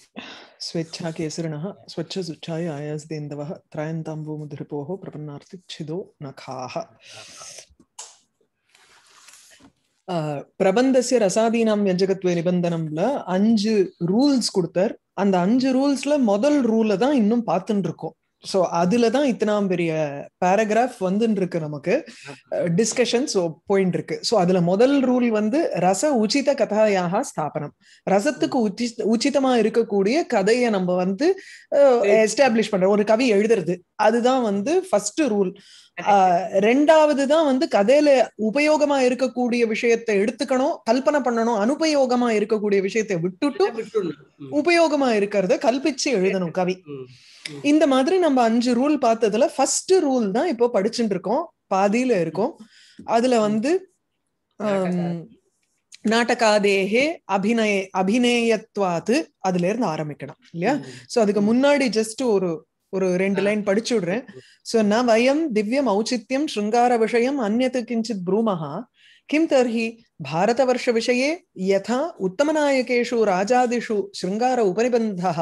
ஸ்வேச்சா ஸ்வச்ச स्वेच्छा केसरिणः स्वच्छसुच्छाय आयासदेन्दवः त्रायन्ताम्बुमुद्रिपोः प्रपन्नार्तिच्छिदो नखाः பிரபந்தசிய ரசாதீனாம் எஞ்சகத்துவ நிபந்தனம்ல அஞ்சு ரூல்ஸ் கொடுத்தார் அந்த அஞ்சு ரூல்ஸ்ல முதல் ரூல தான் இன்னும் பார்த்துட்டு இருக்கோம் ஸோ அதுல தான் இத்தனாம் பெரிய பேராகிராஃப் வந்துன்னு இருக்கு நமக்கு டிஸ்கஷன் ஸோ போயின்னு இருக்கு ஸோ அதுல முதல் ரூல் வந்து ரச உச்சித கதையாக ஸ்தாபனம் ரசத்துக்கு உச்சி உச்சிதமா இருக்கக்கூடிய கதையை நம்ம வந்து எஸ்டாப்ளிஷ் பண்றோம் ஒரு கவி எழுதுறது அதுதான் வந்து ஃபர்ஸ்ட் ரூல் ரெண்டாவது தான் வந்து கதையில உபயோகமா இருக்கக்கூடிய விஷயத்தை எடுத்துக்கணும் கல்பனை பண்ணணும் அனுபயோகமா இருக்கக்கூடிய விஷயத்தை விட்டுட்டு உபயோகமா இருக்கிறத கல்பிச்சு எழுதணும் கவி இந்த மாதிரி நம்ம அஞ்சு ரூல் பார்த்ததுல ஃபர்ஸ்ட் ரூல் தான் இப்போ படிச்சுட்டு இருக்கோம் பாதியில இருக்கோம் அதுல வந்து நாடகாதேகே அபிநய அபிநேயத்வாத்து அதுல இருந்து ஆரம்பிக்கணும் இல்லையா சோ அதுக்கு முன்னாடி ஜஸ்ட் ஒரு ஒரு ரெண்டு லைன் படிச்சு விடுறேன் சோ நான் வயம் திவ்யம் ஔச்சித்யம் ஸ்ருங்கார விஷயம் அந்நத்து கிஞ்சித் ப்ரூமஹா किं तर्हि भारतवर्षविषये यथा उत्तमनायकेषु राजादिषु शृङ्गार उपनिबन्धः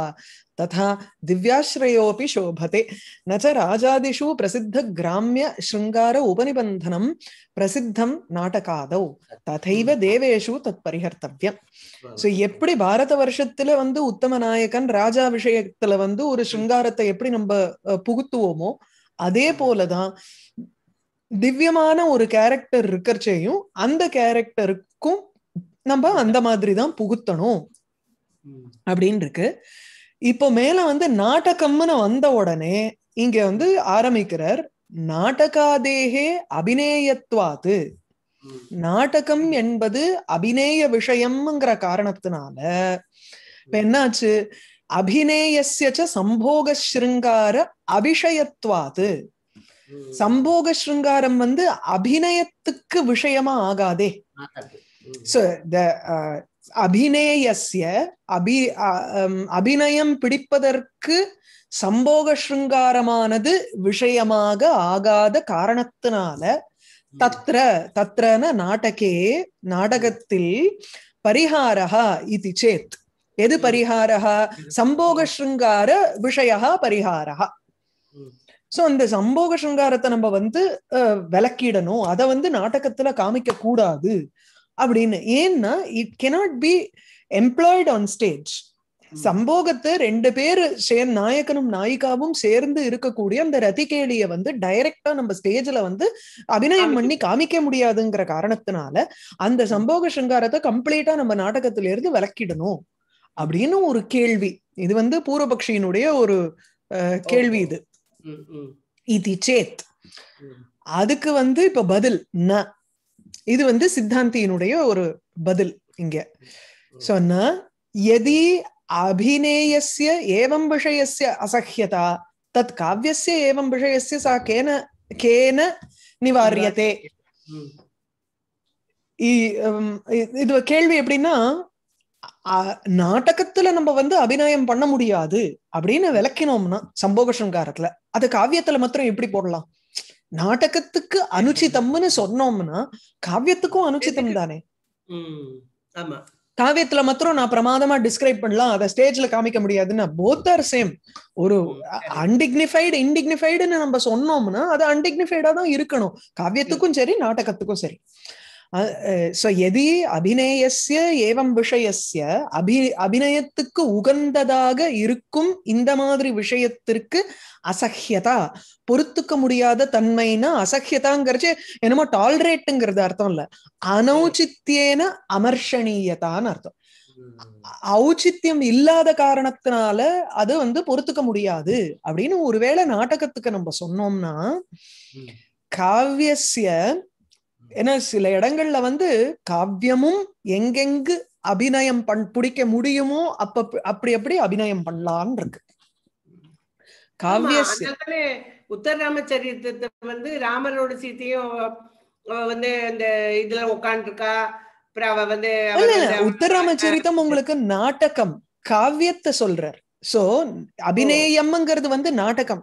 तथा दिव्याश्रयोऽपि शोभते न च राजादिषु प्रसिद्धग्राम्य शृङ्गार उपनिबन्धनं பிரசித்தம் நாடகாதவ் ததைவ தேவேஷு தத் பரிஹர்த்தவியம் ஸோ எப்படி பாரத வருஷத்துல வந்து உத்தம நாயகன் ராஜா விஷயத்துல வந்து ஒரு சிருங்காரத்தை எப்படி நம்ம புகுத்துவோமோ அதே போலதான் திவ்யமான ஒரு கேரக்டர் இருக்கிறச்சையும் அந்த கேரக்டருக்கும் நம்ம அந்த மாதிரி தான் புகுத்தணும் அப்படின்னு இருக்கு இப்போ மேல வந்து நாடகம்னு வந்த உடனே இங்க வந்து ஆரம்பிக்கிறார் நாடகாதேகே அபிநேயத்வாது நாடகம் என்பது அபிநேய விஷயம்ங்கிற காரணத்தினால இப்ப என்னாச்சு அபிநேயசிய சம்போக ஸ்ருங்கார அபிஷயத்வாது சம்போக ஸ்ருங்காரம் வந்து அபிநயத்துக்கு விஷயமா ஆகாதே uh, அபிநேயசிய அபி அபிநயம் பிடிப்பதற்கு சம்போக ஸ்ருங்காரமானது விஷயமாக ஆகாத காரணத்தினால தத்ர தத்ரன நாடகே நாடகத்தில் பரிஹாரா இது சேத் எது பரிஹாரா சம்போக ஸ்ருங்கார விஷயா பரிஹாரா சோ அந்த சம்போக சங்காரத்தை நம்ம வந்து விளக்கிடணும் அதை வந்து நாடகத்துல காமிக்க கூடாது அப்படின்னு ஏன்னா it cannot be employed on stage சம்போகத்தை ரெண்டு பேர் சேர் நாயகனும் நாயிகாவும் சேர்ந்து இருக்கக்கூடிய அந்த ரதிகேலியை வந்து டைரக்டா நம்ம ஸ்டேஜ்ல வந்து அபிநயம் பண்ணி காமிக்க முடியாதுங்கிற காரணத்தினால அந்த சம்போக சங்காரத்தை கம்ப்ளீட்டா நம்ம நாடகத்துல இருந்து விளக்கிடணும் அப்படின்னு ஒரு கேள்வி இது வந்து பூர்வபக்ஷியினுடைய ஒரு கேள்வி இது இது சேத் அதுக்கு வந்து இப்ப பதில் ந இது வந்து சித்தாந்தியினுடைய ஒரு பதில் இங்க சோ ந எதி அபிநேயஸ்ய ஏவம் விஷயசிய அசஹ்யதா தத் காவியஸ்ய ஏவம் விஷயசிய சா கேன கேன நிவாரியத்தே இது கேள்வி எப்படின்னா நாடகத்துல நம்ம வந்து அபிநயம் பண்ண முடியாது அப்படின்னு விளக்கினோம்னா சம்போக சங்காரத்துல அது காவியத்துல மாத்திரம் எப்படி போடலாம் நாடகத்துக்கு அனுச்சிதம்னு சொன்னோம்னா காவியத்துக்கும் அனுச்சிதம் தானே காவியத்துல மாத்திரம் நான் பிரமாதமா டிஸ்கிரைப் பண்ணலாம் அதை ஸ்டேஜ்ல காமிக்க முடியாதுன்னா போத் ஆர் சேம் ஒரு அன்டிக்னிஃபைடு இன்டிக்னிஃபைடுன்னு நம்ம சொன்னோம்னா அது அன்டிக்னிஃபைடா தான் இருக்கணும் காவியத்துக்கும் சரி நாடகத்துக்கும் சரி ஸோ எதி அபிநேயஸ்ய ஏவம் விஷயசிய அபி அபிநயத்துக்கு உகந்ததாக இருக்கும் இந்த மாதிரி விஷயத்திற்கு அசஹ்யதா பொறுத்துக்க முடியாத தன்மைனா அசஹ்யதாங்கிறச்சு என்னமோ டால்ரேட்டுங்கிறது அர்த்தம் இல்ல அனௌச்சித்தியேன அமர்ஷணீயதான்னு அர்த்தம் ஔச்சித்தியம் இல்லாத காரணத்தினால அது வந்து பொறுத்துக்க முடியாது அப்படின்னு ஒருவேளை நாடகத்துக்கு நம்ம சொன்னோம்னா காவியசிய ஏன்னா சில இடங்கள்ல வந்து காவியமும் எங்கெங்கு அபிநயம் பண் பிடிக்க முடியுமோ அப்ப அப்படி எப்படி அபிநயம் பண்ணலான் இருக்கு காவிய உத்தர ராமச்சரித்திரத்தை வந்து ராமரோட சீத்தையும் வந்து இந்த இதுல உட்காந்துருக்கா அப்புறம் அவ வந்து ராமச்சரித்தம் உங்களுக்கு நாடகம் காவியத்தை சொல்றாரு சோ அபிநேயம்ங்கிறது வந்து நாடகம்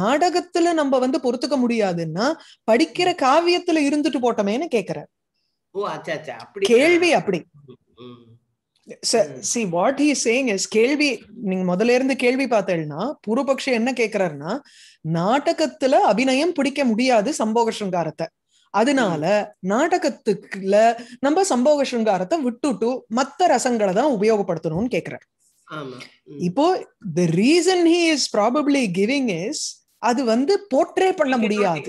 நாடகத்துல நம்ம வந்து பொறுத்துக்க முடியாதுன்னா படிக்கிற காவியத்துல இருந்துட்டு போட்டோமேன்னு கேக்குற கேள்வி அப்படி see what he saying is கேள்வி நீங்க முதல்ல இருந்து கேள்வி பார்த்தேன்னா பூர்வபக்ஷி என்ன கேக்குறாருன்னா நாடகத்துல அபிநயம் பிடிக்க முடியாது சம்போக சங்காரத்தை அதனால நாடகத்துக்குள்ள நம்ம சம்போக சங்காரத்தை விட்டுட்டு மத்த ரசங்களை தான் உபயோகப்படுத்தணும்னு கேக்குறாரு இப்போ the reason he is probably giving is அது வந்து போர்ட்ரே பண்ண முடியாது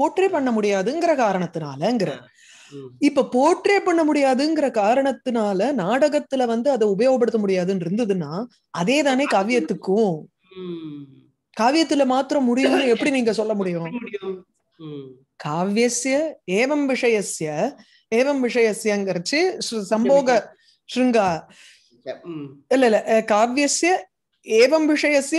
போர்ட்ரே பண்ண முடியாதுங்கிற காரணத்தினாலங்கிற இப்ப போர்ட்ரே பண்ண முடியாதுங்கிற காரணத்தினால நாடகத்துல வந்து அதை உபயோகப்படுத்த முடியாதுன்னு இருந்ததுன்னா அதே தானே காவியத்துக்கும் காவியத்துல மாத்திரம் முடியும்னு எப்படி நீங்க சொல்ல முடியும் காவியசிய ஏவம் விஷயசிய ஏவம் விஷயசியங்கிறச்சு சம்போக ஸ்ருங்கா இல்ல இல்ல காவியस्य ஏவம் विषयस्य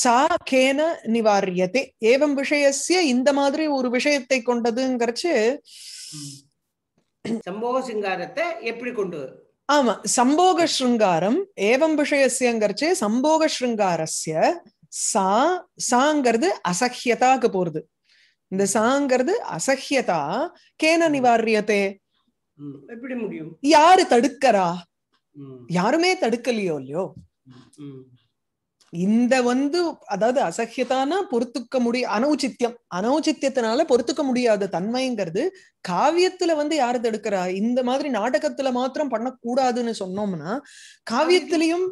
சா கேன நிவாரியத்தை ஏவம் விஷயசிய இந்த மாதிரி ஒரு விஷயத்தை கொண்டதுங்கிறச்சு சம்போக சிங்காரத்தை எப்படி கொண்டு ஆமா சம்போக ஸ்ருங்காரம் ஏவம் விஷயசியங்கிறச்சு சம்போக ஸ்ருங்காரஸ்ய சா சாங்கிறது அசஹ்யதாக்கு போறது இந்த சாங்கிறது அசஹ்யதா கேன நிவாரியத்தை எப்படி முடியும் யாரு தடுக்கறா யாருமே தடுக்கலையோ இல்லையோ இந்த வந்து அதாவது அசகியதானா பொறுத்துக்க முடிய அனௌச்சித்தியம் அனௌச்சித்தியத்தினால பொறுத்துக்க முடியாத தன்மைங்கிறது காவியத்துல வந்து யாரு தடுக்கிறா இந்த மாதிரி நாடகத்துல மாத்திரம் பண்ணக்கூடாதுன்னு சொன்னோம்னா காவியத்திலையும்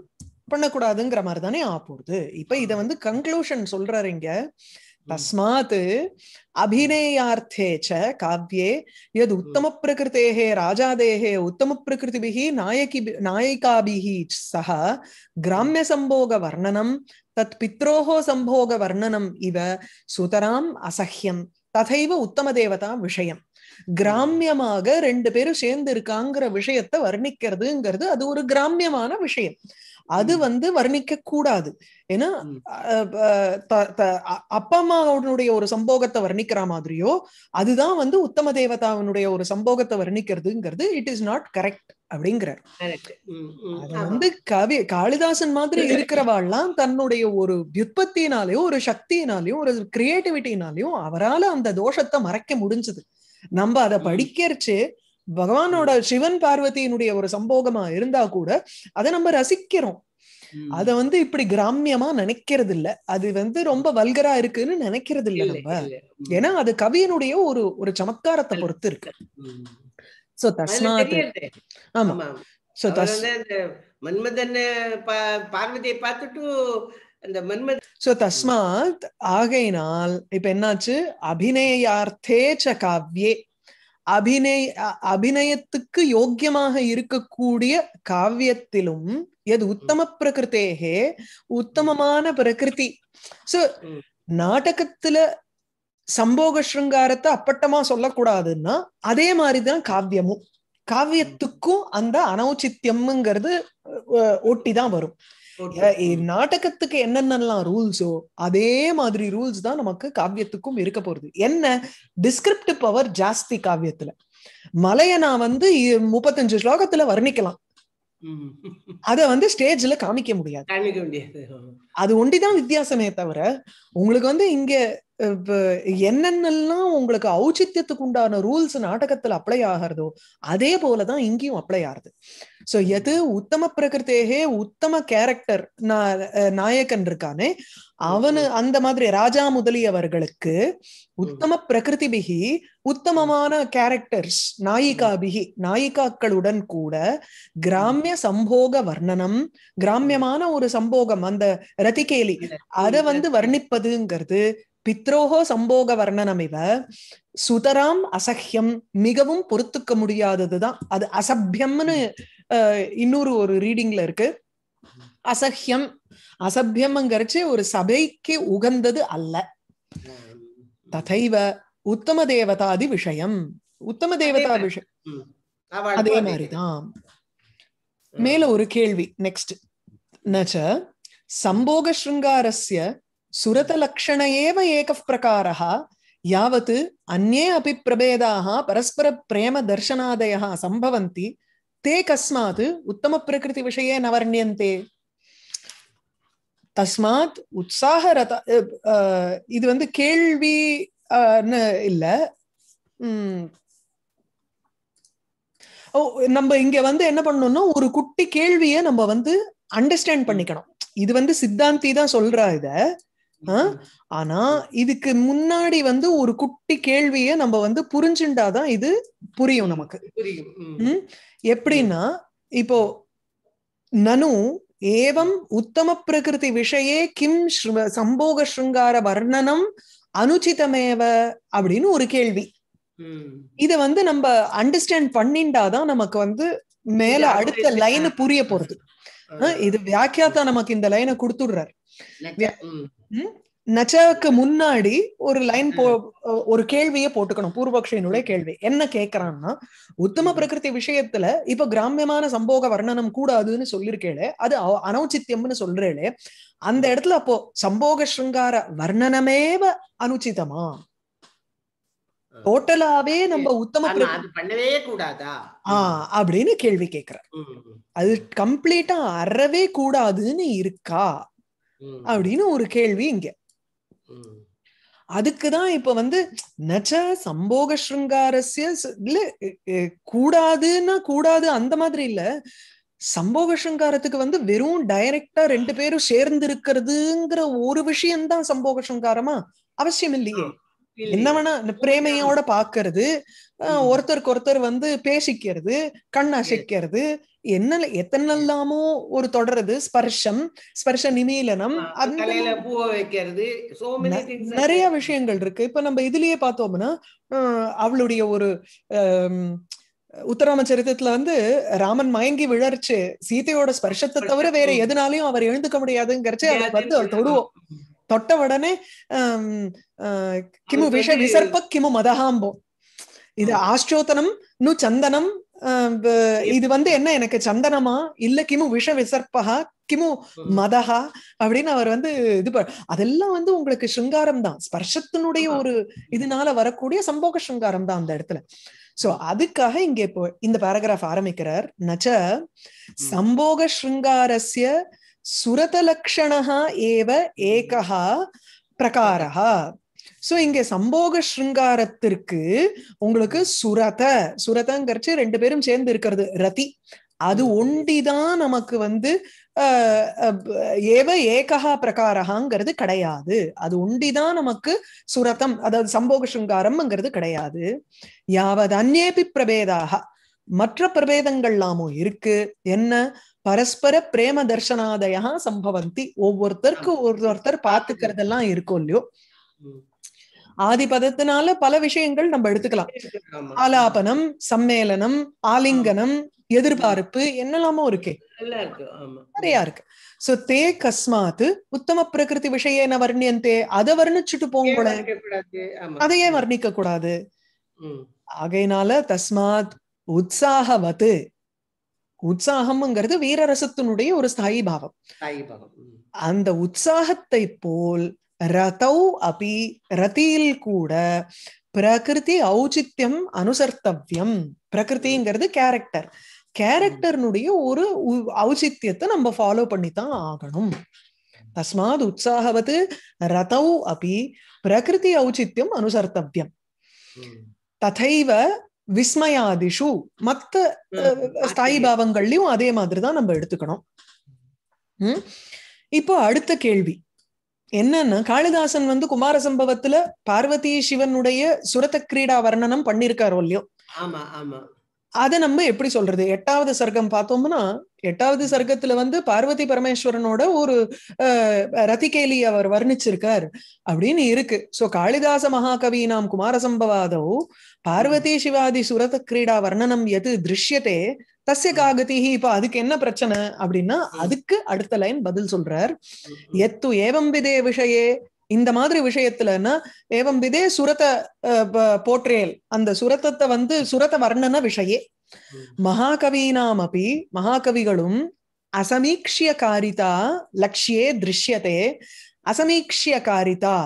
பண்ணக்கூடாதுங்கிற மாதிரி தானே ஆ போகுது இப்ப இத வந்து கன்க்ளூஷன் சொல்றாரு இங்க தஸ்மாத் அபிநேயார்த்தே ச காவியே யது உத்தம பிரகிருத்தே ராஜாதேகே உத்தம பிரகிருதிபிஹி நாயகி நாயிகாபிஹி சக கிராமிய சம்போக வர்ணனம் தத் பித்ரோஹ சம்போக வர்ணனம் இவ சுதராம் அசஹ்யம் ததைவ உத்தம தேவதா விஷயம் கிராமியமாக ரெண்டு பேரும் சேர்ந்து இருக்காங்கிற விஷயத்தை வர்ணிக்கிறதுங்கிறது அது ஒரு கிராமியமான விஷயம் அது வந்து வர்ணிக்க கூடாது ஏன்னா அப்பா அம்மாவுடைய ஒரு சம்போகத்தை வர்ணிக்கிற மாதிரியோ அதுதான் வந்து உத்தம தேவதாவனுடைய ஒரு சம்போகத்தை வர்ணிக்கிறதுங்கிறது இட் இஸ் நாட் கரெக்ட் அப்படிங்கிறார் அது வந்து கவி காளிதாசன் மாதிரி இருக்கிறவாள்லாம் தன்னுடைய ஒரு விற்பத்தினாலேயோ ஒரு சக்தியினாலையும் ஒரு கிரியேட்டிவிட்டினாலையும் அவரால் அந்த தோஷத்தை மறைக்க முடிஞ்சது நம்ம அதை படிக்கிறச்சு பகவானோட சிவன் பார்வதியினுடைய ஒரு சம்போகமா இருந்தா கூட அதை நம்ம ரசிக்கிறோம் அத வந்து இப்படி கிராமியமா நினைக்கிறது இல்ல அது வந்து ரொம்ப வல்கரா இருக்குன்னு நினைக்கிறது இல்ல நம்ம ஏன்னா அது கவியனுடைய ஒரு ஒரு சமத்காரத்தை பொறுத்து இருக்கு சோ தஸ்மா ஆமா சோ தஸ் மன்மதன் பார்வதியை பார்த்துட்டு அந்த மன்மத் சோ தஸ்மாத் ஆகையினால் இப்ப என்னாச்சு அபிநயார்த்தேச்ச ச காவ்யே அபிநய அபிநயத்துக்கு யோக்கியமாக இருக்கக்கூடிய காவியத்திலும் எது உத்தம பிரகிருத்தேகே உத்தமமான பிரகிருதி சோ நாடகத்துல சம்போக ஸ்ருங்காரத்தை அப்பட்டமா சொல்லக்கூடாதுன்னா அதே மாதிரிதான் காவியமும் காவியத்துக்கும் அந்த அனௌச்சித்தியம்ங்கிறது ஒட்டிதான் வரும் நாடகத்துக்கு என்னென்னலாம் ரூல்ஸோ அதே மாதிரி ரூல்ஸ் தான் நமக்கு காவியத்துக்கும் இருக்க போறது என்ன டிஸ்கிரிப்ட் பவர் ஜாஸ்தி காவியத்துல மலையை நான் வந்து முப்பத்தஞ்சு ஸ்லோகத்துல வர்ணிக்கலாம் அத வந்து ஸ்டேஜ்ல காமிக்க முடியாது அது ஒண்டிதான் வித்தியாசமே தவிர உங்களுக்கு வந்து இங்க என்னென்னலாம் உங்களுக்கு ஔச்சித்தியத்துக்கு உண்டான ரூல்ஸ் நாடகத்துல அப்ளை ஆகிறதோ அதே போலதான் இங்கேயும் அப்ளை ஆகுது சோ எது உத்தம பிரகிருத்தேகே உத்தம கேரக்டர் நாயகன் இருக்கானே அவனு அந்த மாதிரி ராஜா முதலியவர்களுக்கு உத்தம பிரகிருதி பிகி உத்தமமான கேரக்டர்ஸ் பிகி நாயிகாக்களுடன் கூட கிராமிய சம்போக வர்ணனம் கிராமியமான ஒரு சம்போகம் அந்த ரதிகேலி அதை வந்து வர்ணிப்பதுங்கிறது பித்ரோக சம்போக வர்ணனம் இவ சுதராம் அசஹ்யம் மிகவும் பொறுத்துக்க முடியாததுதான் அது அசபியம்னு இன்னொரு ஒரு ரீடிங்ல இருக்கு அசஹ்யம் அசபியம்ங்கிறச்சு ஒரு சபைக்கு உகந்தது அல்ல ததைவ உத்தம தேவதாதி விஷயம் உத்தம தேவதா விஷயம் அதே மாதிரிதான் மேல ஒரு கேள்வி நெக்ஸ்ட் நச்ச சம்போக ஸ்ருங்காரஸ்ய சுரதலக்ஷண ஏவ ஏகப் அபி यावत् பரஸ்பர अपि प्रभेदाः परस्परप्रेमदर्शनादयः सम्भवन्ति ते कस्मात् उत्तमप्रकृतिविषये न वर्ण्यन्ते தஸ்மாத் உற்சாகரத இது வந்து கேள்வி இல்ல ஓ நம்ம இங்க வந்து என்ன பண்ணணும்னா ஒரு குட்டி கேள்வியை நம்ம வந்து அண்டர்ஸ்டாண்ட் பண்ணிக்கணும் இது வந்து சித்தாந்தி தான் சொல்றா இதை ஆனா இதுக்கு முன்னாடி வந்து ஒரு குட்டி கேள்விய நம்ம வந்து புரிஞ்சுண்டாதான் இது புரியும் நமக்கு புரியும் எப்படின்னா இப்போ நனு ஏவம் உத்தம பிரகிருதி விஷயே கிம் சம்போக ஸ்ருங்கார வர்ணனம் அனுச்சிதமேவ அப்படின்னு ஒரு கேள்வி இத வந்து நம்ம அண்டர்ஸ்டாண்ட் பண்ணிண்டாதான் நமக்கு வந்து மேல அடுத்த லைன் புரிய போறது இது வியாக்கியாத்தா நமக்கு இந்த லைனை கொடுத்துடுறாரு நச்சாவுக்கு முன்னாடி ஒரு லைன் போ ஒரு கேள்வியை போட்டுக்கணும் பூர்வபக்ஷனுடைய கேள்வி என்ன கேக்குறான்னா உத்தம பிரகிருதி விஷயத்துல இப்ப கிராமியமான சம்போக வர்ணனம் கூடாதுன்னு சொல்லிருக்கேளே அது அனௌச்சித்தியம்னு சொல்றேளே அந்த இடத்துல அப்போ சம்போக ஸ்ருங்கார வர்ணனமேவ அனுச்சிதமா டோட்டலாவே நம்ம உத்தம பண்ணவே கூடாதா ஆஹ் அப்படின்னு கேள்வி கேக்குற அது கம்ப்ளீட்டா அறவே கூடாதுன்னு இருக்கா அப்படின்னு ஒரு கேள்வி இங்க அதுக்குதான் இப்ப வந்து நச்ச சம்போக ஸ்ருங்காரஸ்ய இல்ல கூடாதுன்னா கூடாது அந்த மாதிரி இல்ல சம்போக ஸ்ருங்காரத்துக்கு வந்து வெறும் டைரக்டா ரெண்டு பேரும் சேர்ந்து இருக்கிறதுங்கிற ஒரு விஷயம்தான் சம்போக சங்காரமா அவசியம் இல்லையே என்ன வேணா பிரேமையோட பாக்குறது ஒருத்தருக்கு ஒருத்தர் வந்து பேசிக்கிறது அசைக்கிறது என்ன எத்தனை நாளாமோ ஒரு தொடர்றது ஸ்பர்ஷம் ஸ்பர்ஷ நிமீலனம் நிறைய விஷயங்கள் இருக்கு இப்ப நம்ம இதுலயே பார்த்தோம்னா அவளுடைய ஒரு உத்தராம சரித்திரத்துல வந்து ராமன் மயங்கி விழர்ச்சு சீதையோட ஸ்பர்ஷத்தை தவிர வேற எதுனாலையும் அவர் எழுந்துக்க முடியாதுங்கிறச்சு அதை வந்து அவர் தொடுவோம் தொட்ட உடனே கிமு விஷ விசர்ப்ப கிமு மதகாம்போம் இது ஆஸ்ட்ரோதனம் நு சந்தனம் இது வந்து என்ன எனக்கு சந்தனமா இல்ல கிமு விஷ விசர்பகா கிமு மதஹா அப்படின்னு அவர் வந்து இது அதெல்லாம் வந்து உங்களுக்கு சிருங்காரம் தான் ஸ்பர்ஷத்தினுடைய ஒரு இதனால வரக்கூடிய சம்போக சுங்காரம் தான் அந்த இடத்துல சோ அதுக்காக இங்க இப்போ இந்த பேராகிராஃப் ஆரம்பிக்கிறார் நச்ச சம்போக சுரத லக்ஷணா ஏவ ஏகா பிரகாரா சோ இங்க சம்போக ஸ்ருங்காரத்திற்கு உங்களுக்கு சுரத சுரதங்கிறச்சு ரெண்டு பேரும் சேர்ந்து இருக்கிறது ரதி அது ஒண்டிதான் நமக்கு வந்து ஏவ ஏகா பிரகாரகாங்கிறது கிடையாது அது ஒண்டிதான் நமக்கு சுரதம் அதாவது சம்போக சிருங்காரம்ங்கிறது கிடையாது யாவது அந்நேபி பிரபேதாக மற்ற பிரபேதங்கள்லாமும் இருக்கு என்ன பரஸ்பர பிரேம தர்சனாதயா சம்பவந்தி ஒவ்வொருத்தருக்கு ஒருத்தர் பாத்துக்கிறதெல்லாம் இருக்கும் இல்லையோ ஆதிபதத்தினால பல விஷயங்கள் நம்ம எடுத்துக்கலாம் ஆலாபனம் சம்மேளனம் ஆலிங்கனம் எதிர்பார்ப்பு என்னெல்லாமோ இருக்கு நிறையா இருக்கு சோ தே கஸ்மாத்து உத்தம பிரகிருதி விஷயன வர்ணியந்தே அதை வர்ணிச்சுட்டு கூடாது அதையே வர்ணிக்க கூடாது ஆகையினால தஸ்மாத் உற்சாகவது உற்சாகம்ங்கிறது வீரரசத்தினுடைய ஒரு ஸ்தாயி பாவம் அந்த உற்சாகத்தை போல் ரதௌ அபி ரதியில் கூட பிரகிருதி ஔச்சித்யம் அனுசர்த்தவியம் பிரகிருதிங்கிறது கேரக்டர் கேரக்டர்னுடைய ஒரு ஔச்சித்யத்தை நம்ம ஃபாலோ பண்ணித்தான் ஆகணும் தஸ்மாத் உற்சாகவது ரதௌ அபி பிரகிருதி ஔச்சித்யம் அனுசர்த்தவியம் ததைவ விஸ்மயாதிஷு மத்த ஸ்தாயி பாவங்கள்லயும் அதே மாதிரிதான் நம்ம எடுத்துக்கணும் இப்போ அடுத்த கேள்வி என்னன்னா காளிதாசன் வந்து குமார சம்பவத்துல பார்வதி சிவனுடைய சுரத்த கிரீடா வர்ணனம் பண்ணிருக்காரோ இல்லையோ அத நம்ம எப்படி சொல்றது எட்டாவது சர்க்கம் பார்த்தோம்னா எட்டாவது சர்க்கத்துல வந்து பார்வதி பரமேஸ்வரனோட ஒரு ரதிகேலி அவர் வர்ணிச்சிருக்கார் அப்படின்னு இருக்கு சோ காளிதாச மகாகவி நாம் குமாரசம்பவாதோ பார்வதி சிவாதி சுரத கிரீடா வர்ணனம் எது திருஷ்யத்தே தசிய காகதிஹி இப்ப அதுக்கு என்ன பிரச்சனை அப்படின்னா அதுக்கு அடுத்த லைன் பதில் சொல்றார் எத்து ஏவம் விதே விஷயே இந்த மாதிரி விஷயத்துலன்னா ஏவம் விதே சுரத போற்றேல் அந்த சுரத்தத்தை வந்து சுரத வர்ணன விஷயே மகாகவீனாம் அப்பி மகாகவிகளும் அசமீக்ஷிய காரிதா லட்சியே திருஷ்யதே அசமீக்ஷிய காரிதா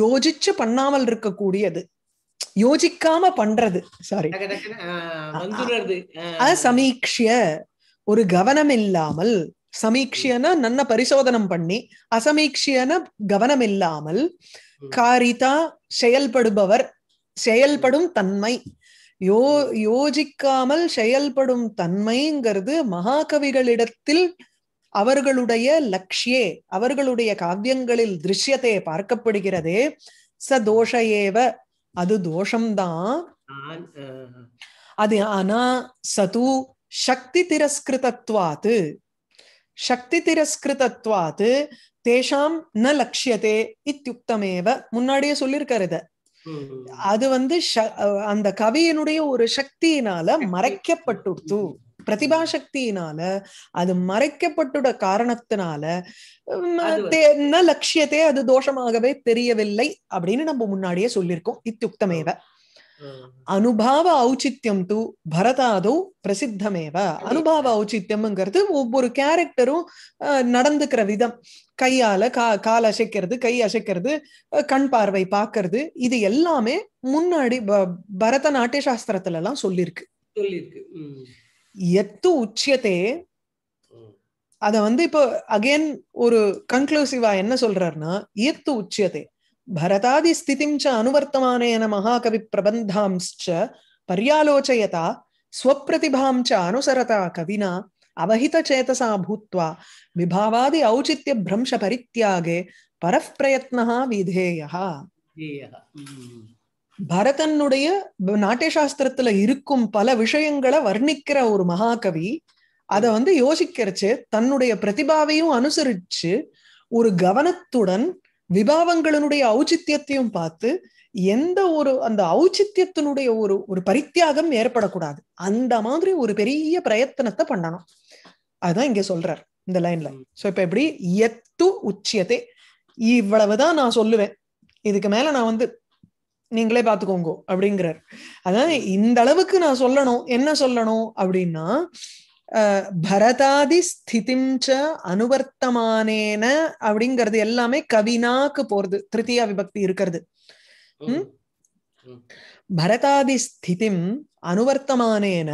யோஜிச்சு பண்ணாமல் இருக்கக்கூடியது யோசிக்காம பண்றது சாரி அசமீக்ஷிய ஒரு கவனம் இல்லாமல் சமீக்ஷியனா நன்ன பரிசோதனம் பண்ணி அசமீக்ஷியன கவனம் இல்லாமல் காரிதா செயல்படுபவர் செயல்படும் தன்மை யோ யோசிக்காமல் செயல்படும் தன்மைங்கிறது மகாகவிகளிடத்தில் அவர்களுடைய லக்ஷியே அவர்களுடைய காவியங்களில் திருஷ்யத்தை பார்க்கப்படுகிறதே ச தோஷ ஏவ அது தோஷம்தான் அது ஆனா சது சக்தி திரஸ்கிருதத்துவாத்து சக்தி திரஸ்கிருதத்வாத்து தேஷாம் ந லட்சியதே இத்தியுக்தமேவ முன்னாடியே சொல்லியிருக்காரு இத அது வந்து அந்த கவியினுடைய ஒரு சக்தியினால மறைக்கப்பட்டுடுத்து பிரதிபாசக்தியினால அது மறைக்கப்பட்டுட காரணத்தினால என்ன லட்சியத்தை அது தோஷமாகவே தெரியவில்லை அப்படின்னு நம்ம முன்னாடியே சொல்லியிருக்கோம் இத்தியுக்தமேவ அனுபாவ ஔச்சித்யம் து பரதாதோ பிரசித்தமேவ அனுபாவ ஔச்சித்யம்ங்கிறது ஒவ்வொரு கேரக்டரும் நடந்துக்கிற விதம் கையால கா கால் அசைக்கிறது கை அசைக்கிறது கண் பார்வை பார்க்கறது இது எல்லாமே முன்னாடி பரத நாட்டிய சாஸ்திரத்துல எல்லாம் சொல்லியிருக்கு சொல்லியிருக்கு எத்து உச்சியத்தே அத வந்து இப்போ அகைன் ஒரு கன்க்ளூசிவா என்ன சொல்றாருன்னா எத்து உச்சியதே பரதாதி ஸ்திதிஞ்ச அனுவர்த்தமானேன மகாகவி பிரபந்தாம்ச்ச பர்யாலோச்சயதா ஸ்வப்பிரதிபாம் ச அனுசரதா கவினா அவஹித சேதசா பூத்வா விபாவாதி ஔச்சித்ய பிரம்ச பரித்யாகே பரப்பிரயத்னா விதேயா பரதனுடைய நாட்டிய சாஸ்திரத்துல இருக்கும் பல விஷயங்களை வர்ணிக்கிற ஒரு மகாகவி அத வந்து யோசிக்கிறச்சு தன்னுடைய பிரதிபாவையும் அனுசரிச்சு ஒரு கவனத்துடன் விபாவங்களினுடைய ஔச்சித்தியத்தையும் பார்த்து எந்த ஒரு அந்த ஔச்சித்தியத்தினுடைய ஒரு ஒரு பரித்தியாகம் ஏற்படக்கூடாது அந்த மாதிரி ஒரு பெரிய பிரயத்தனத்தை பண்ணணும் அதுதான் இங்க சொல்றார் இந்த லைன்ல சோ இப்ப எப்படி எத்து உச்சியத்தை இவ்வளவுதான் நான் சொல்லுவேன் இதுக்கு மேல நான் வந்து நீங்களே பார்த்துக்கோங்க அப்படிங்கிறார் அதான் இந்த அளவுக்கு நான் சொல்லணும் என்ன சொல்லணும் அப்படின்னா பரதாதி ஸ்திதிஞ்ச அனுவர்த்தமானேன அப்படிங்கிறது எல்லாமே கவினாக்கு போறது திருத்தியா விபக்தி இருக்கிறது பரதாதி ஸ்திதிம் அனுவர்த்தமானேன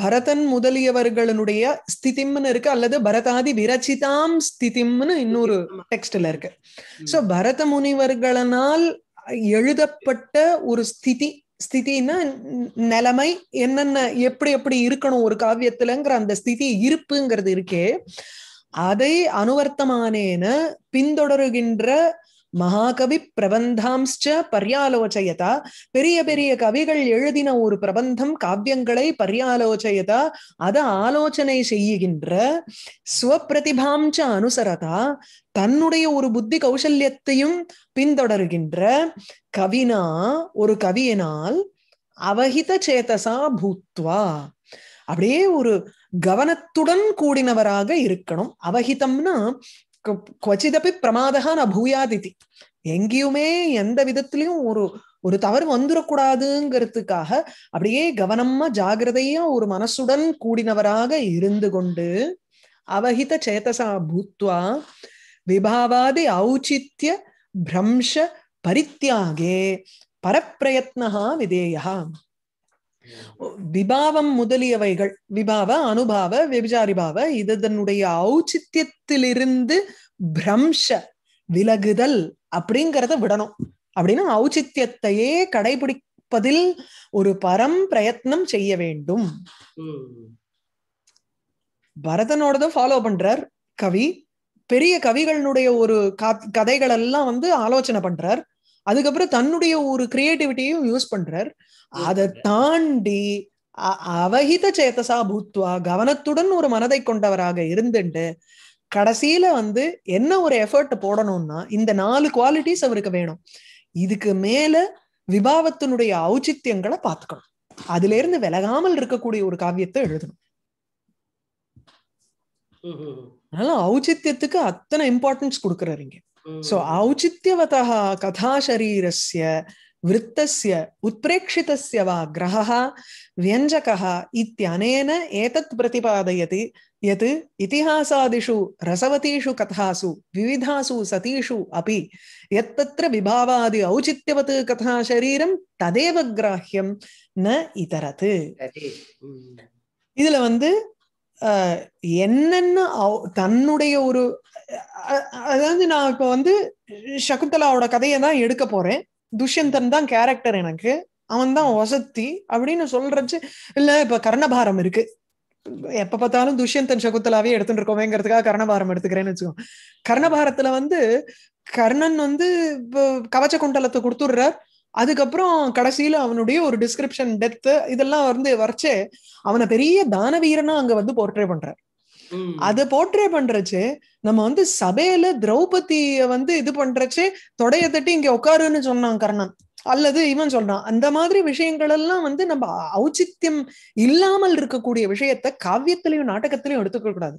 பரதன் முதலியவர்களுடைய ஸ்திதிம்னு இருக்கு அல்லது பரதாதி விரச்சிதாம் ஸ்திதிம்னு இன்னொரு டெக்ஸ்ட்ல இருக்கு சோ பரத முனிவர்களால் எழுதப்பட்ட ஒரு ஸ்திதி ஸ்திதின்னா நிலைமை என்னென்ன எப்படி எப்படி இருக்கணும் ஒரு காவியத்துலங்கிற அந்த ஸ்திதி இருப்புங்கிறது இருக்கே அதை அனுவர்த்தமானேன பின்தொடருகின்ற மகாகவி பிரபந்தாம்ச்ச பர்யாலோச்சயதா பெரிய பெரிய கவிகள் எழுதின ஒரு பிரபந்தம் காவியங்களை பர்யாலோச்சயதா அத ஆலோசனை செய்யுகின்ற ஸ்வபிரதிபாம்ச்ச அனுசரதா தன்னுடைய ஒரு புத்தி கௌசல்யத்தையும் பின்தொடர்கின்ற கவினா ஒரு கவியினால் அவஹித சேதசா பூத்வா அப்படியே ஒரு கவனத்துடன் கூடினவராக இருக்கணும் அவகிதம்னா கொச்சிதப்பி பிரமாதகா நான் பூயாதிதி எங்கேயுமே எந்த விதத்திலையும் ஒரு ஒரு தவறு வந்துடக்கூடாதுங்கிறதுக்காக அப்படியே கவனமா ஜாகிரதையா ஒரு மனசுடன் கூடினவராக இருந்து கொண்டு அவஹித சேதசா பூத்வா விபாவாதி ஔச்சித்ய பிரம்ஷ பரித்தியாகே பரப்பிரயத்னா விதேயா விபாவம் முதலியவைகள் விபாவ அனுபாவ விபச்சாரிபாவ இதனுடைய ஔச்சித்தியத்திலிருந்து பிரம்ஷ விலகுதல் அப்படிங்கிறத விடணும் அப்படின்னா ஔச்சித்தியத்தையே கடைபிடிப்பதில் ஒரு பரம் பிரயத்னம் செய்ய வேண்டும் பரதனோடதும் ஃபாலோ பண்றார் கவி பெரிய கவிகளினுடைய ஒரு கதைகள் எல்லாம் வந்து ஆலோசனை பண்றார் அதுக்கப்புறம் தன்னுடைய ஒரு கிரியேட்டிவிட்டியும் யூஸ் பண்றார் அதை தாண்டி அவகித சேத்தசா பூத்வா கவனத்துடன் ஒரு மனதை கொண்டவராக இருந்துட்டு கடைசியில வந்து என்ன ஒரு எஃபர்ட் போடணும்னா இந்த நாலு குவாலிட்டிஸ் அவருக்கு வேணும் இதுக்கு மேல விபாவத்தினுடைய ஔச்சித்யங்களை பார்த்துக்கணும் அதுல இருந்து விலகாமல் இருக்கக்கூடிய ஒரு காவியத்தை எழுதணும் அதனால ஔச்சித்யத்துக்கு அத்தனை இம்பார்ட்டன்ஸ் கொடுக்குறீங்க சோ ஔச்சித்யவதா கதாசரீரஸ்ய விருத்தசிய உத்பிரேட்சிதஸ்ய வா கிரகா வியஞ்சகா இத்தியனேன ஏதத் இத்திஹாசாதிஷு ரசவதீஷு கதாசு விவிதாசு சதீஷு அபி எத்தத்திர விபாவாதி ஔச்சித்யவத் கதா சரீரம் ததேவ ந இதரது இதுல வந்து என்னென்ன தன்னுடைய ஒரு அதாவது நான் இப்ப வந்து சகுந்தலாவோட கதையை தான் எடுக்க போறேன் துஷ்யந்தன் தான் கேரக்டர் எனக்கு அவன் தான் வசத்தி அப்படின்னு சொல்றச்சு இல்ல இப்ப கர்ணபாரம் இருக்கு எப்ப பார்த்தாலும் துஷ்யந்தன் சகுத்தலாவே எடுத்துட்டு இருக்கோமேங்கிறதுக்காக கர்ணபாரம் எடுத்துக்கிறேன்னு வச்சுக்கோ கர்ணபாரத்துல வந்து கர்ணன் வந்து கவச்ச குண்டலத்தை கொடுத்துடுறார் அதுக்கப்புறம் கடைசியில அவனுடைய ஒரு டிஸ்கிரிப்ஷன் டெத்து இதெல்லாம் வந்து வரைச்சு அவனை பெரிய தான வீரனா அங்க வந்து போர்ட்ரே பண்றார் அத போர்ட்ரே பண்றச்சு நம்ம வந்து சபையில திரௌபதிய வந்து இது பண்றச்சு தொடைய தட்டி இங்க உட்காருன்னு சொன்னான் கர்ணன் அல்லது இவன் சொல்றான் அந்த மாதிரி விஷயங்கள் எல்லாம் வந்து நம்ம ஔச்சித்யம் இல்லாமல் இருக்கக்கூடிய விஷயத்த காவியத்திலையும் நாடகத்திலையும் எடுத்துக்க கூடாது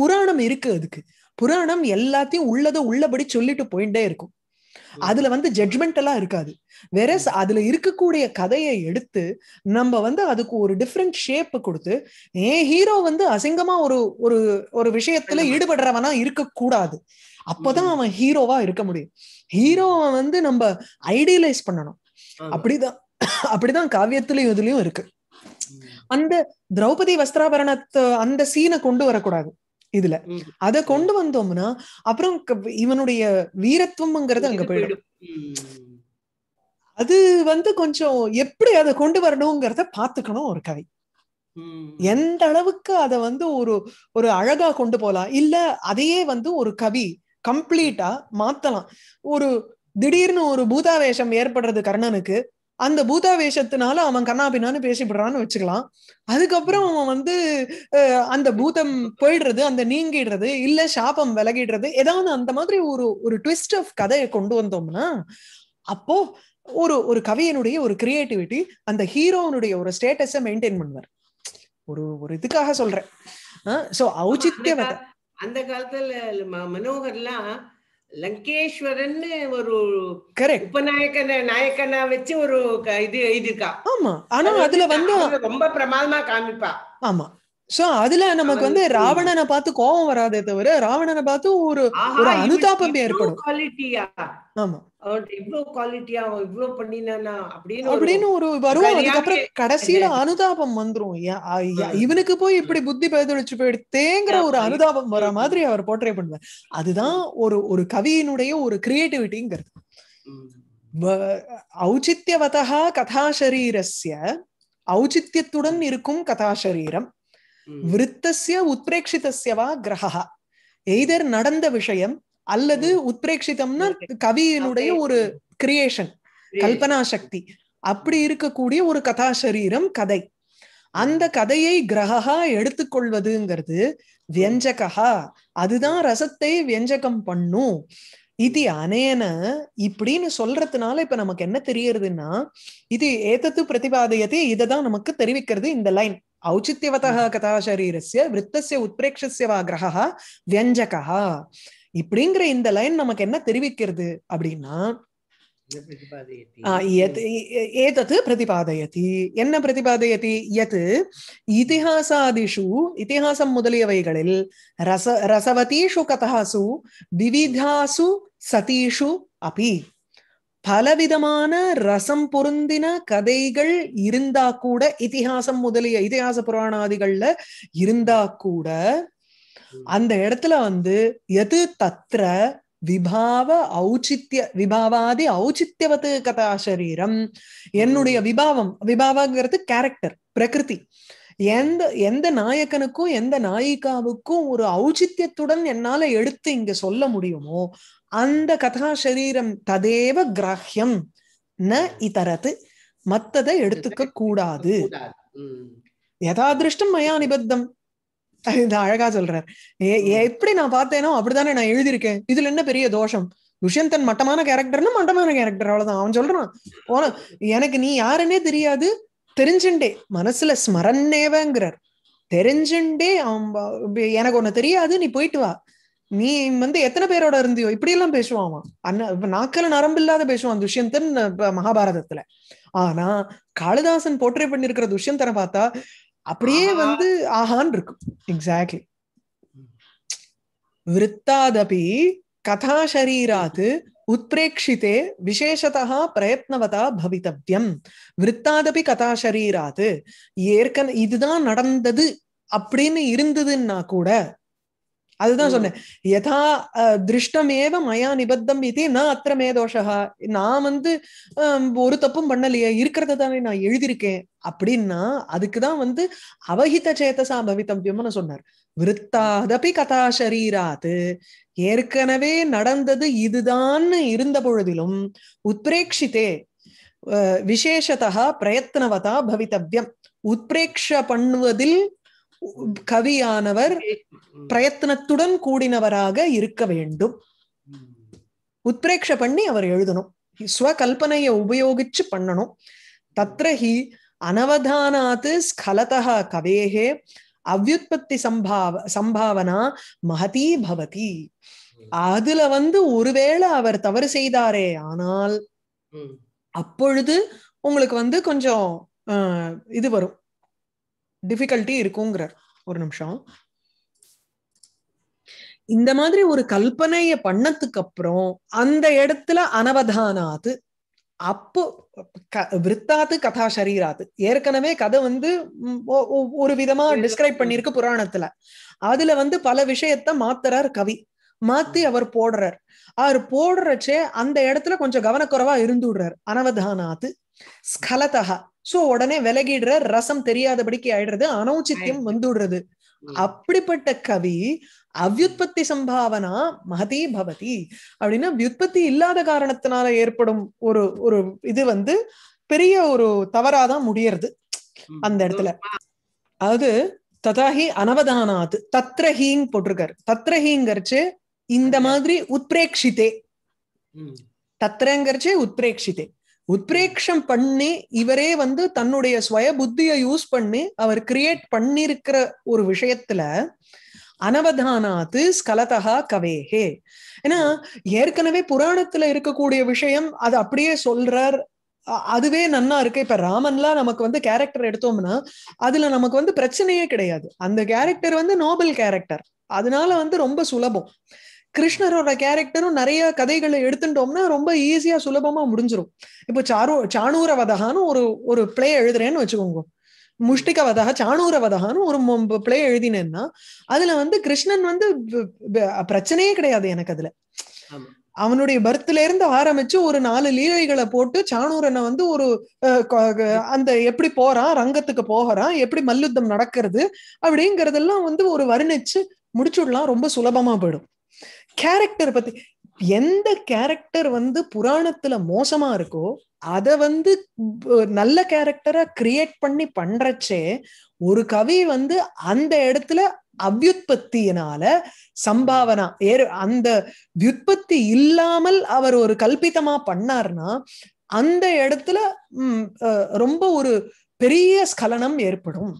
புராணம் இருக்கு அதுக்கு புராணம் எல்லாத்தையும் உள்ளதை உள்ளபடி சொல்லிட்டு போயிட்டே இருக்கும் அதுல வந்து எல்லாம் இருக்காது வேற அதுல இருக்கக்கூடிய கதையை எடுத்து நம்ம வந்து அதுக்கு ஒரு டிஃப்ரெண்ட் ஷேப் கொடுத்து ஏன் ஹீரோ வந்து அசிங்கமா ஒரு ஒரு ஒரு விஷயத்துல ஈடுபடுறவனா இருக்க கூடாது அப்பதான் அவன் ஹீரோவா இருக்க முடியும் ஹீரோவை வந்து நம்ம ஐடியலைஸ் பண்ணணும் அப்படிதான் அப்படிதான் காவியத்திலயும் இதுலயும் இருக்கு அந்த திரௌபதி வஸ்திராபரணத்தை அந்த சீனை கொண்டு வரக்கூடாது இதுல அத கொண்டு வந்தோம்னா அப்புறம் இவனுடைய வீரத்துவம்ங்கிறது அங்க போயிடும் அது வந்து கொஞ்சம் எப்படி அதை கொண்டு வரணுங்கிறத பாத்துக்கணும் ஒரு கவி எந்த அளவுக்கு அத வந்து ஒரு ஒரு அழகா கொண்டு போலாம் இல்ல அதையே வந்து ஒரு கவி கம்ப்ளீட்டா மாத்தலாம் ஒரு திடீர்னு ஒரு பூதாவேஷம் ஏற்படுறது கர்ணனுக்கு அந்த பூதாவேஷத்தினால அவன் கண்ணாபின்னான்னு பேசிவிடுறான்னு வச்சுக்கலாம் அதுக்கப்புறம் அவன் வந்து அந்த பூதம் போயிடுறது அந்த நீங்கிடுறது இல்ல சாபம் விலகிடுறது ஏதாவது அந்த மாதிரி ஒரு ஒரு ட்விஸ்ட் ஆஃப் கதையை கொண்டு வந்தோம்னா அப்போ ஒரு ஒரு கவியனுடைய ஒரு கிரியேட்டிவிட்டி அந்த ஹீரோனுடைய ஒரு ஸ்டேட்டஸ மெயின்டைன் பண்ணுவார் ஒரு ஒரு இதுக்காக சொல்றேன் சோ அந்த காலத்துல மனோகர்லாம் லங்கேஸ்வரன் ஒரு கரெக்ட் உபநாயகன நாயக்கனா வச்சு ஒரு இது எழுதியிருக்கா ஆமா ஆனா அதுல வந்து ரொம்ப பிரமாதமா காமிப்பா ஆமா சோ அதுல நமக்கு வந்து ராவணனை பார்த்து கோபம் வராதே தவிர ராவணனை பார்த்து ஒரு ஒரு அனுதாபம் ஏற்படும் ஆமா இவ்வளவு குவாலிட்டியா இவ்வளவு பண்ணினா அப்படின்னு அப்படின்னு ஒரு வருவோம் அதுக்கப்புறம் கடைசியில அனுதாபம் வந்துரும் இவனுக்கு போய் இப்படி புத்தி பதிலளிச்சு போயிடுத்தேங்கிற ஒரு அனுதாபம் வர மாதிரி அவர் போட்ரே பண்ணுவார் அதுதான் ஒரு ஒரு கவியினுடைய ஒரு கிரியேட்டிவிட்டிங்கிறது ஔச்சித்யவதா கதாசரீரஸ்ய ஔச்சித்யத்துடன் இருக்கும் கதாசரீரம் விருத்தசிய உத்பிரேட்சிதசிய வா கிரகா எய்தர் நடந்த விஷயம் அல்லது உத்பிரேட்சிதம்னா கவியினுடைய ஒரு கிரியேஷன் கல்பனா சக்தி அப்படி இருக்கக்கூடிய ஒரு கதாசரீரம் கதை அந்த கதையை கிரகா எடுத்துக்கொள்வதுங்கிறது வியஞ்சகா அதுதான் ரசத்தை வியஞ்சகம் பண்ணும் இது அனேன இப்படின்னு சொல்றதுனால இப்ப நமக்கு என்ன தெரியறதுன்னா இது ஏதத்து பிரதிபாதையத்தை இததான் நமக்கு தெரிவிக்கிறது இந்த லைன் ఔచిత్యవత కథాశరీరస్య విత్తస్య ఉత్ప్రేక్షస్య వా గ్రహ இப்படிங்கிற இந்த லைன் நமக்கு என்ன தெரிவிக்கிறது அப்படின்னா ஏதத்து பிரதிபாதயதி என்ன பிரதிபாதயதி எத் இதிஹாசாதிஷு முதலியவைகளில் ரச ரசவதீஷு கதாசு விவிதாசு சதீஷு அபி பலவிதமான ரசம் பொருந்தின கதைகள் இருந்தா கூட இத்திஹாசம் முதலிய இதிகாச புராணாதிகள்ல இருந்தா கூட அந்த இடத்துல வந்து எது தத்ர விபாவ ஔச்சித்ய விபாவாதி ஔச்சித்யவத்து சரீரம் என்னுடைய விபாவம் விபாவங்கிறது கேரக்டர் பிரகிருதி எந்த எந்த நாயகனுக்கும் எந்த நாயிகாவுக்கும் ஒரு ஔச்சித்யத்துடன் என்னால எடுத்து இங்க சொல்ல முடியுமோ அந்த கதா சரீரம் ததேவ கிராஹ்யம் ந இதரத்து மத்ததை எடுத்துக்க கூடாது யதாதிருஷ்டம் மயா நிபத்தம் இது அழகா சொல்றார் எப்படி நான் பார்த்தேனோ அப்படிதானே நான் எழுதியிருக்கேன் இதுல என்ன பெரிய தோஷம் துஷ்யந்தன் மட்டமான கேரக்டர்னு மட்டமான கேரக்டர் அவ்வளவுதான் அவன் சொல்றான் போன எனக்கு நீ யாருன்னே தெரியாது தெரிஞ்சுண்டே மனசுல ஸ்மரன்னேவங்கிறார் தெரிஞ்சுண்டே அவன் எனக்கு ஒண்ணு தெரியாது நீ போயிட்டு வா நீ வந்து எத்தனை பேரோட இருந்தியோ இப்படி எல்லாம் பேசுவான் அண்ணன் நாக்கல நரம்பு இல்லாத பேசுவான் துஷ்யந்தன் மகாபாரதத்துல ஆனா காளிதாசன் போர்ட்ரே பண்ணிருக்கிற துஷ்யந்தனை பார்த்தா அப்படியே வந்து ஆஹான் இருக்கும் எக்ஸாக்ட்லி விற்த்தாதபி கதாசரீராது உத்பிரேக்ஷித்தே விசேஷதா பிரயத்னவதா பவித்தவியம் விற்த்தாதபி கதாசரீராது ஏற்கன இதுதான் நடந்தது அப்படின்னு இருந்ததுன்னா கூட அதுதான் சொன்னேன் யதா திருஷ்டமேவ மயா நிபத்தம் இது நான் அத்திரமே தோஷகா நான் வந்து ஒரு தப்பும் பண்ணலையே இருக்கிறத தானே நான் எழுதியிருக்கேன் அப்படின்னா அதுக்குதான் வந்து அவஹித சேத்தசா பவித்தவியம்னு சொன்னார் விருத்தாதபி கதா சரீராத்து ஏற்கனவே நடந்தது இதுதான்னு இருந்த பொழுதிலும் உத்ரேக்ஷித்தே விசேஷத்தா பிரயத்னவதா பவித்தவியம் உத்பிரேக்ஷ பண்ணுவதில் கவியானவர் பிரயத்தனத்துடன் கூடினவராக இருக்க வேண்டும் உத்ரேக்ஷ பண்ணி அவர் எழுதணும் ஸ்வகல்பனையை உபயோகிச்சு பண்ணணும் தத்ரஹி அனவதானாத் ஸ்கலதா கவேகே அவ்யுற்பத்தி சம்பாவ சம்பாவனா மகதி பவதி அதுல வந்து ஒருவேளை அவர் தவறு செய்தாரே ஆனால் அப்பொழுது உங்களுக்கு வந்து கொஞ்சம் இது வரும் டிஃபிகல்ட்டி இருக்குங்கிறார் ஒரு நிமிஷம் இந்த மாதிரி ஒரு கல்பனைய பண்ணதுக்கு அப்புறம் அந்த இடத்துல அனவதானாது அப்போ விருத்தாது கதா சரீராது ஏற்கனவே கதை வந்து ஒரு விதமா டிஸ்கிரைப் பண்ணிருக்கு புராணத்துல அதுல வந்து பல விஷயத்த மாத்துறார் கவி மாத்தி அவர் போடுறார் அவர் போடுறச்சே அந்த இடத்துல கொஞ்சம் கவனக்குறைவா இருந்துடுறார் அனவதானாது ஸ்கலதகா சோ உடனே விலகிடுற ரசம் தெரியாதபடிக்கு ஆயிடுறது அனௌச்சித்தியம் வந்துடுறது அப்படிப்பட்ட கவி அவ்யுத்பத்தி சம்பாவனா மகதி பவதி அப்படின்னா வியுற்பத்தி இல்லாத காரணத்தினால ஏற்படும் ஒரு ஒரு இது வந்து பெரிய ஒரு தவறாதான் முடியறது அந்த இடத்துல அதாவது ததாஹி அனவதானாது தத்ரஹீங் போட்டிருக்காரு தத்ரஹீங்கரிச்சு இந்த மாதிரி உத்ரேக்ஷித்தே தத்ரங்கரிச்சு உத்ரேக்ஷித்தே உத்பிரேக்ஷம் பண்ணி இவரே வந்து தன்னுடைய சுய புத்தியை யூஸ் பண்ணி அவர் கிரியேட் பண்ணிருக்கிற ஒரு விஷயத்துல அனவதானாத்து ஸ்கலதகா கவேஹே ஏன்னா ஏற்கனவே புராணத்துல இருக்கக்கூடிய விஷயம் அது அப்படியே சொல்றார் அதுவே நன்னா இருக்கு இப்ப ராமன்லாம் நமக்கு வந்து கேரக்டர் எடுத்தோம்னா அதுல நமக்கு வந்து பிரச்சனையே கிடையாது அந்த கேரக்டர் வந்து நோபல் கேரக்டர் அதனால வந்து ரொம்ப சுலபம் கிருஷ்ணரோட கேரக்டரும் நிறைய கதைகளை எடுத்துட்டோம்னா ரொம்ப ஈஸியா சுலபமா முடிஞ்சிடும் இப்போ சாரு சாணூர வதகான்னு ஒரு ஒரு பிளே எழுதுறேன்னு வச்சுக்கோங்க முஷ்டிக வதக சாணூர வதகான்னு ஒரு பிளே எழுதினேன்னா அதுல வந்து கிருஷ்ணன் வந்து பிரச்சனையே கிடையாது எனக்கு அதுல அவனுடைய பர்த்ல இருந்து ஆரம்பிச்சு ஒரு நாலு லீலைகளை போட்டு சாணூரனை வந்து ஒரு அந்த எப்படி போறான் ரங்கத்துக்கு போகிறான் எப்படி மல்யுத்தம் நடக்கிறது அப்படிங்கறதெல்லாம் வந்து ஒரு வர்ணிச்சு முடிச்சுடலாம் ரொம்ப சுலபமா போயிடும் கேரக்டர் பத்தி எந்த கேரக்டர் வந்து புராணத்துல மோசமா இருக்கோ அத வந்து நல்ல கேரக்டரா கிரியேட் பண்ணி பண்றச்சே ஒரு கவி வந்து அந்த இடத்துல அவ்யுத்பத்தியினால சம்பாவனா ஏறு அந்த வியுற்பத்தி இல்லாமல் அவர் ஒரு கல்பிதமா பண்ணார்னா அந்த இடத்துல ரொம்ப ஒரு பெரிய ஸ்கலனம் ஏற்படும்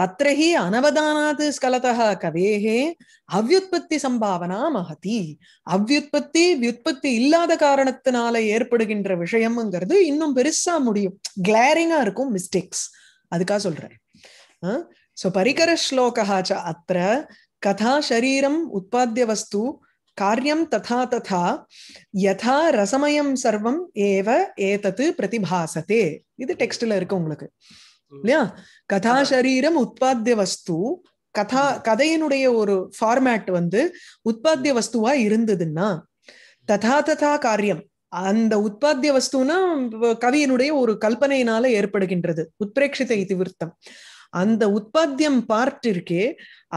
தத்ரஹி அனவதானாத் ஸ்கலதா கவேகே அவ்யுத்பத்தி சம்பாவனா மகதி அவ்யுத்பத்தி வியுத்பத்தி இல்லாத காரணத்தினால ஏற்படுகின்ற விஷயம்ங்கிறது இன்னும் பெருசா முடியும் கிளாரிங்கா இருக்கும் மிஸ்டேக்ஸ் அதுக்காக சொல்றேன் சோ பரிகர ஸ்லோகாச்ச அத்த கதா சரீரம் உற்பத்திய வஸ்து காரியம் ததா ததா யதா ரசமயம் சர்வம் ஏவ ஏதத்து பிரதிபாசத்தே இது டெக்ஸ்ட்ல இருக்கு உங்களுக்கு இல்லையா கதா சரீரம் உற்பத்திய வஸ்து கதா கதையினுடைய ஒரு ஃபார்மேட் வந்து உற்பத்திய வஸ்துவா இருந்ததுன்னா ததா ததா காரியம் அந்த உற்பத்திய வஸ்துனா கவியினுடைய ஒரு கல்பனையினால ஏற்படுகின்றது உத்பிரேட்சித இதிவிருத்தம் அந்த உற்பத்தியம் பார்ட் இருக்கே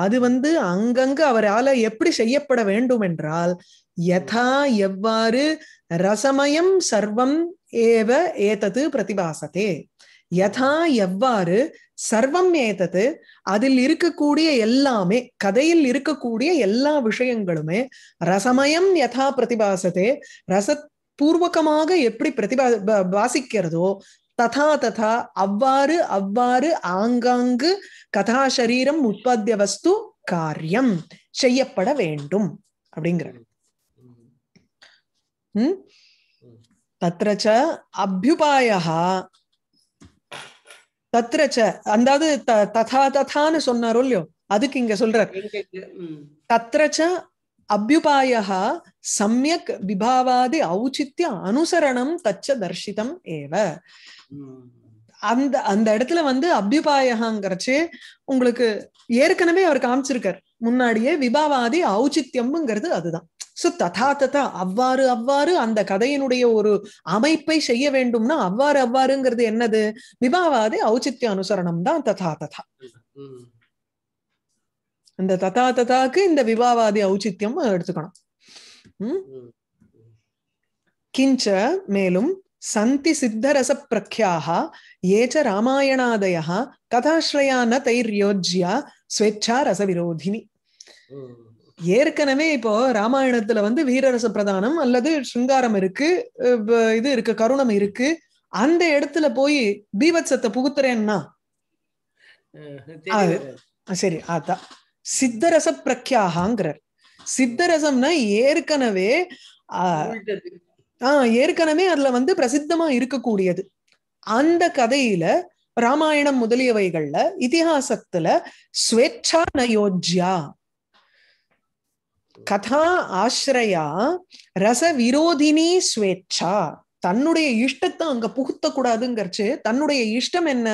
அது வந்து அங்கங்கு அவரால் எப்படி செய்யப்பட வேண்டும் என்றால் யதா எவ்வாறு ரசமயம் சர்வம் ஏவ ஏதது பிரதிபாசத்தே யதா எவ்வாறு சர்வம் ஏதது அதில் இருக்கக்கூடிய எல்லாமே கதையில் இருக்கக்கூடிய எல்லா விஷயங்களுமே ரசமயம் யதா பிரதிபாசதே ரச பூர்வகமாக எப்படி பிரதிபா வாசிக்கிறதோ ததா ததா அவ்வாறு அவ்வாறு ஆங்காங்கு கதா சரீரம் உற்பத்திய வஸ்து காரியம் செய்யப்பட வேண்டும் அப்படிங்கிற தத்திர அபியுபாயா தத்ரச்ச அந்த ததா ததான்னு சொன்னாரோ இல்லையோ அதுக்கு இங்க சொல்ற தத்ரச்ச அபியுபாயா சமயக் விபாவாதி ஔச்சித்ய அனுசரணம் தச்ச தர்ஷிதம் ஏவ அந்த அந்த இடத்துல வந்து அபியுபாயகாங்கிறச்சு உங்களுக்கு ஏற்கனவே அவர் காமிச்சிருக்கார் முன்னாடியே விபாவாதி ஔச்சித்யம்ங்கிறது அதுதான் சோ ததா ததா அவ்வாறு அவ்வாறு அந்த கதையினுடைய ஒரு அமைப்பை செய்ய வேண்டும்னா அவ்வாறு அவ்வாறுங்கிறது என்னது விபாவாதி ஔச்சித்ய அனுசரணம் தான் ததா ததா இந்த ததா ததாக்கு இந்த விபாவாதி ஔச்சித்யம் எடுத்துக்கணும் கிஞ்ச மேலும் சந்தி சித்தரச பிரக்யாக ஏச்ச ராமாயணாதய கதாஸ்ரயான ந ஸ்வேச்சா ரச விரோதினி ஏற்கனவே இப்போ ராமாயணத்துல வந்து வீரரச பிரதானம் அல்லது சிங்காரம் இருக்கு இது இருக்கு கருணம் இருக்கு அந்த இடத்துல போய் பீவத்சத்தை புகுத்துறேன்னா சரி அதான் சித்தரச பிரக்யாகாங்கிறார் சித்தரசம்னா ஏற்கனவே ஆஹ் ஏற்கனவே அதுல வந்து பிரசித்தமா இருக்கக்கூடியது அந்த கதையில ராமாயணம் முதலியவைகள்ல இதிகாசத்துல ஸ்வேச்சா நயோஜ்யா கதா ஆசிரயா ரச விரோதினி ஸ்வேச்சா தன்னுடைய இஷ்டத்தை அங்க புகுத்த கூடாதுங்கிறச்சு தன்னுடைய இஷ்டம் என்ன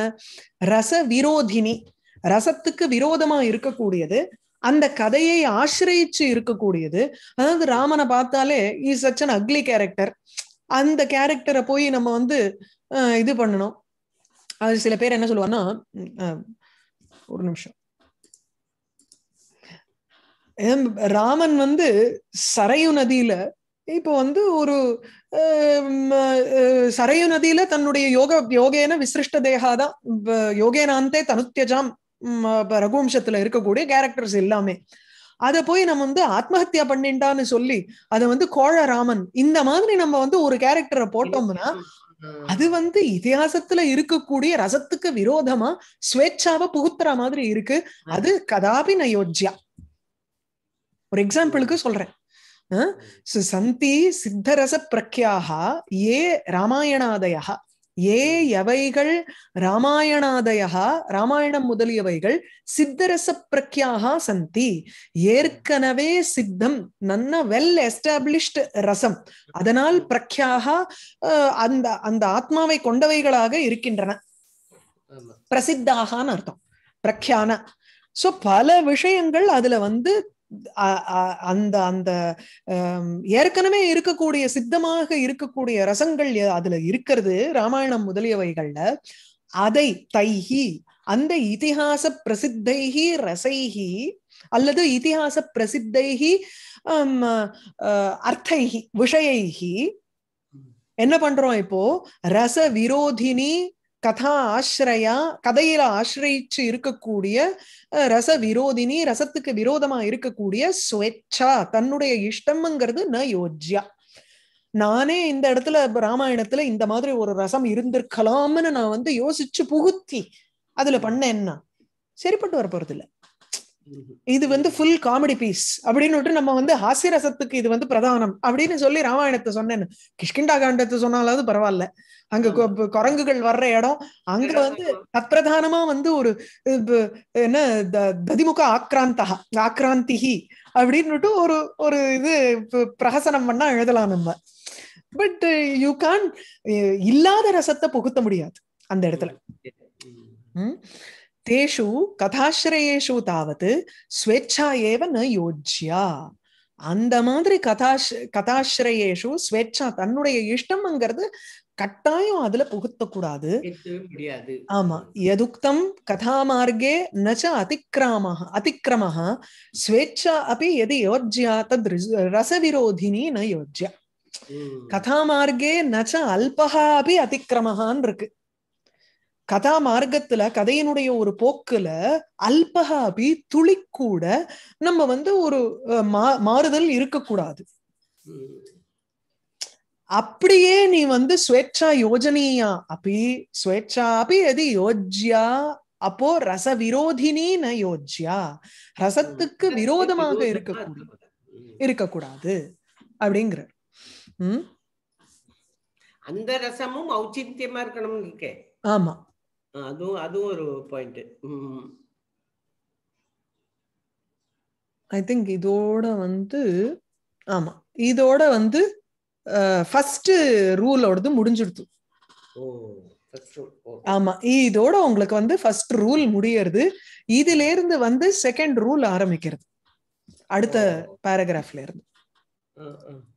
ரச விரோதினி ரசத்துக்கு விரோதமா இருக்கக்கூடியது அந்த கதையை ஆசிரயிச்சு இருக்கக்கூடியது அதாவது ராமனை பார்த்தாலே is such an ugly character அந்த கேரக்டரை போய் நம்ம வந்து இது பண்ணணும் அது சில பேர் என்ன சொல்லுவாங்கன்னா ஒரு நிமிஷம் ராமன் வந்து சரையு நதியில இப்போ வந்து ஒரு சரையு நதியில தன்னுடைய யோக யோகேன விசிருஷ்ட தேகாதான் யோகேனாந்தே தனுத்தியஜாம் ரகுவம்சத்துல இருக்கக்கூடிய கேரக்டர்ஸ் எல்லாமே அதை போய் நம்ம வந்து ஆத்மஹத்தியா பண்ணிட்டான்னு சொல்லி அதை வந்து கோழ ராமன் இந்த மாதிரி நம்ம வந்து ஒரு கேரக்டரை போட்டோம்னா அது வந்து இதிகாசத்துல இருக்கக்கூடிய ரசத்துக்கு விரோதமா ஸ்வேச்சாவை புகுத்துற மாதிரி இருக்கு அது கதாபி நயோஜ்யா ஒரு எக்ஸாம்பிளுக்கு சொல்றேன் சந்தி சித்தரச பிரக்யாகா ஏ ராமாயணாதயா ஏ எவைகள் ராமாயணாதயா ராமாயணம் முதலியவைகள் சித்தரச பிரக்யாக சந்தி ஏற்கனவே சித்தம் நன்ன வெல் எஸ்டாப்ளிஷ்ட் ரசம் அதனால் பிரக்யாக அந்த அந்த ஆத்மாவை கொண்டவைகளாக இருக்கின்றன பிரசித்தாகான்னு அர்த்தம் பிரக்யான சோ பல விஷயங்கள் அதுல வந்து அந்த அந்த ஏற்கனவே இருக்கக்கூடிய சித்தமாக இருக்கக்கூடிய ரசங்கள் அதுல இருக்கிறது ராமாயணம் முதலியவைகள்ல அதை தைஹி அந்த இதிகாச பிரசித்தைகி ரசைகி அல்லது இதிகாச பிரசித்தைகி அர்த்தைகி விஷயைகி என்ன பண்றோம் இப்போ ரச விரோதினி கதா ஆசிரயா கதையில ஆசிரயிச்சு இருக்கக்கூடிய ரச விரோதினி ரசத்துக்கு விரோதமா இருக்கக்கூடிய ஸ்வேச்சா தன்னுடைய இஷ்டம்ங்கிறது ந யோஜ்யா நானே இந்த இடத்துல ராமாயணத்துல இந்த மாதிரி ஒரு ரசம் இருந்திருக்கலாம்னு நான் வந்து யோசிச்சு புகுத்தி அதுல பண்ணேன்னா சரிப்பட்டு வர போறது இல்லை இது வந்து ஃபுல் காமெடி பீஸ் அப்படின்னு நம்ம வந்து ஹாசியரசத்துக்கு இது வந்து பிரதானம் அப்படின்னு சொல்லி ராமாயணத்தை சொன்னேன் கிஷ்கிண்டா காண்டத்தை சொன்னாலாவது பரவாயில்ல அங்க குரங்குகள் வர்ற இடம் அங்க வந்து அப்பிரதானமா வந்து ஒரு என்ன ததிமுக ஆக்ராந்தா ஆக்ராந்திகி அப்படின்னுட்டு ஒரு ஒரு இது பிரகசனம் பண்ணா எழுதலாம் நம்ம பட் யூ கான் இல்லாத ரசத்தை புகுத்த முடியாது அந்த இடத்துல தேஷு கதாசிரயேஷு தாவது ஸ்வேச்சா ஏவ ந யோஜ்யா அந்த மாதிரி கதாஷ் கதாசிரயேஷு ஸ்வேச்சா தன்னுடைய இஷ்டம்ங்கிறது கட்டாயம் அதுல புகுத்த கூடாது ஆமா எதுக்தம் கதாமார்கே நச்ச அதிக்கிராம அதிக்கிரம ஸ்வேச்சா அப்படி எது யோஜ்யா தத் ரசவிரோதினி ந யோஜ்யா கதாமார்கே நச்ச அல்பகா அப்படி அதிக்கிரமான் இருக்கு கதா மார்க்கத்துல கதையினுடைய ஒரு போக்குல அல்பஹாபி துளி கூட நம்ம வந்து ஒரு மாறுதல் இருக்கக்கூடாது அப்படியே நீ வந்து ஸ்வேச்சா யோஜனியா அப்படி ஸ்வேச்சா அப்படி எது யோஜ்யா அப்போ ரச விரோதினி ந யோஜ்யா ரசத்துக்கு விரோதமாக இருக்கக்கூடாது இருக்கக்கூடாது அப்படிங்கிற உம் அந்த ரசமும் ஔச்சித்யமா ஆமா அதுவும் அதுவும் ஒரு பாயிண்ட் ஐ திங்க் இதோட வந்து ஆமா இதோட வந்து ஃபர்ஸ்ட் ரூலோடது முடிஞ்சிடுது ஆமா இதோட உங்களுக்கு வந்து ஃபர்ஸ்ட் ரூல் முடியறது இதுல இருந்து வந்து செகண்ட் ரூல் ஆரம்பிக்கிறது அடுத்த பேராகிராஃப்ல இருந்து